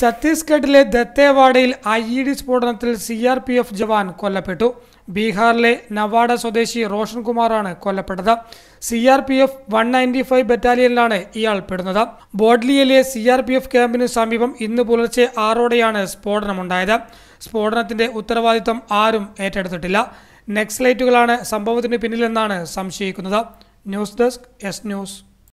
ഛത്തീസ്ഗഡിലെ ദത്തേവാഡയിൽ I E D സ്ഫോടനത്തിൽ C R P F jawan കൊല്ലപ്പെട്ടു ബീഹാറിലെ നവാഡ സ്വദേശി റോഷൻ കുമാറാണ് കൊല്ലപ്പെട്ടത് C R P F one ninety five ബറ്റാലിയനിലാണ് ഇയാൾ പെടുന്നത് ബോഡ്ലിയിലെ സി ആർ പി എഫ് ക്യാമ്പിന് സമീപം ഇന്ന് പുലർച്ചെ ആറോടെയാണ് സ്ഫോടനമുണ്ടായത് സ്ഫോടനത്തിന്റെ ഉത്തരവാദിത്തം ആരും ഏറ്റെടുത്തിട്ടില്ല നെക്സ്ലൈറ്റുകളാണ് സംഭവത്തിന് പിന്നിലെന്നാണ് സംശയിക്കുന്നത് ന്യൂസ് ഡെസ്ക് എസ് ന്യൂസ്